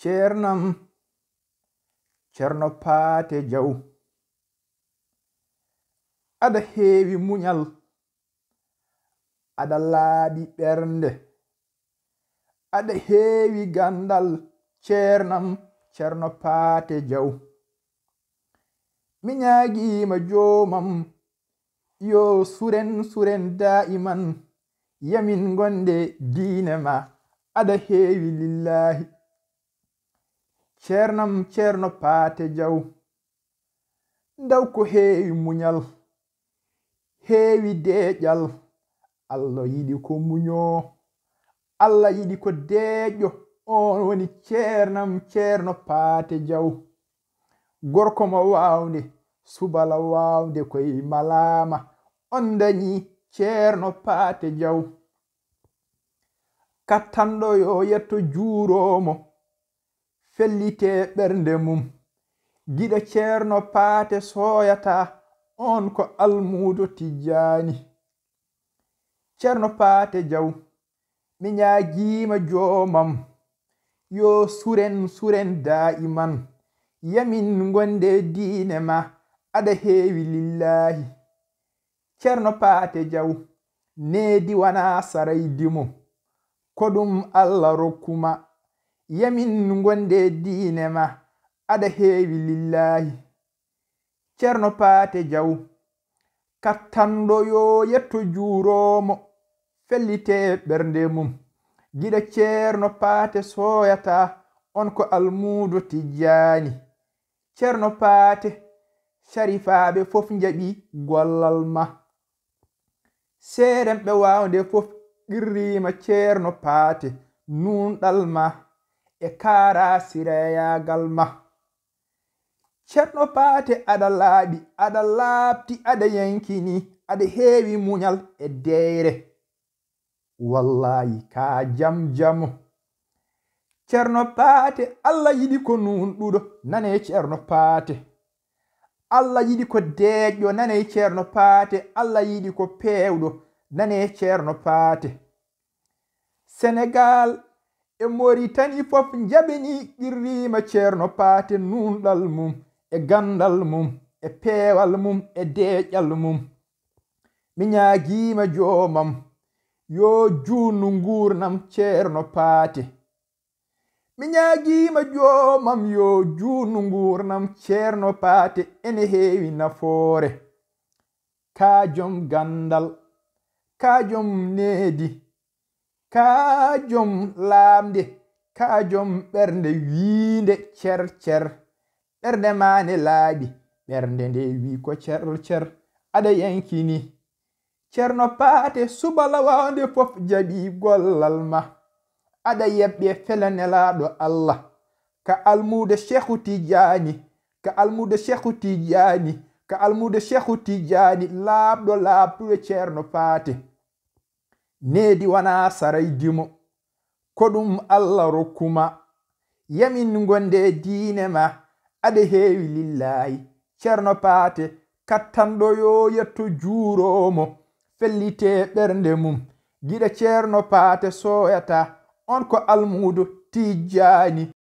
ceernam ceerno paate jaw aɗa heewi muñal aɗa laaɓi ɓernde aɗa heewi gandal ceernam ceerno paate jaw mi ñaagiima joomam yo suren suren daa'iman yamin gonde diine ma aɗa heewi lillahi ceernam ceerno paate jaw ndaw ko heewi muñal heewi deeƴal allah yiɗi ko muñoo allah yiɗi ko deeƴo oon woni ceernam ceerno paate jaw gorko mo waawnde subala waawnde koye malaama on dañii ceerno paate jaw kattanɗo yo yetto juuroomo fellite ɓernde mum giɗo ceerno paate sooyata on ko almuudo tijjaani ceerno paate jaw mi ñaagiima joomam yo suren suren daa'iman yamin gonde diine ma aɗa heewi lillaahi ceerno paate jaw needi wanaa saraydimo ko ɗum allah rokkuma yamin gonde diine ma aɗa heewi lillahi ceerno paate jaw kattanɗo yo yetto juuroomo fellite ɓernde mum giɗa ceerno paate sooyata on ko almuudo tijjaani ceerno paate sarifaaɓe fof jaɓi gollal ma seeren ɓe waawnde fof qirriima ceerno paate nuunɗal ma e kara sireyagal ma ceerno paate aɗa laaɓi aɗa laaɓti aɗa yankini aɗa heewi muñal e deyre wallayi ka jam jamo ceerno paate allah yiɗi ko nun ɗuɗo nane ceerno paate allah yiɗi ko deeƴo nane ceerno paate allah yiɗi ko peewɗo nane ceerno paate senegal e moritani fof jaɓini qirrima ceerno paate nunɗal mum e gandal mum e peewal mum e deeƴal mum mi ñaagima joomam yo juunu ngurnam ceerno paate mi ñaagima joomam yo juunu ngurnam ceerno paate ene heewi nafoore kaajom gandal kaajom needi kaajom laamde kaajom ɓernde wiinde cer cer ɓernde maa nde laaɓi ɓernde nde wii ko cer cer aɗa yankini ceerno paate subala waawnde fof jaɓi gollal ma aɗa yeɓɓe felanelaaɗo allah ka almuude cheikhuti jaani ka almuude cheikhuti jaani ka almuude cheikhuti jaani laaɓɗo laaɓɗuɗo ceerno paate needi wanaa saraydimo koɗum allah rokkuma yamin gonde diine ma aɗa heewi lillaayi ceerno paate kattanɗo yo yetto juuroomo fellitee ɓernde mum giɗa ceerno paate sooyata on ko almuudo tijjaani